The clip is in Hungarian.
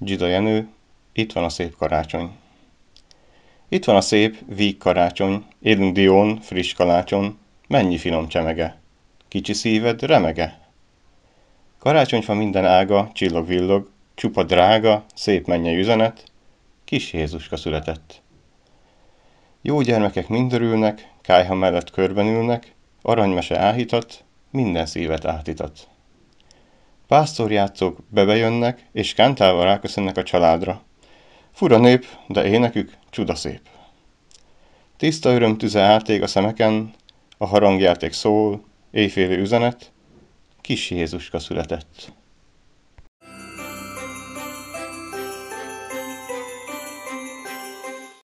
Gyida Jenő, itt van a szép karácsony. Itt van a szép, víg karácsony, élünk dión, friss kalácson, mennyi finom csemege, kicsi szíved remege. Karácsonyfa minden ága, csillog-villog, csupa drága, szép mennyei üzenet, kis Jézuska született. Jó gyermekek mind örülnek, kájha mellett körben ülnek, aranymese áhítat, minden szívet átítat. Pásztorjátszók bebejönnek, és kántával ráköszönnek a családra. Fura nép, de énekük csudaszép. Tiszta öröm tüze árték a szemeken, a harangjáték szól, éjféli üzenet, kis Jézuska született.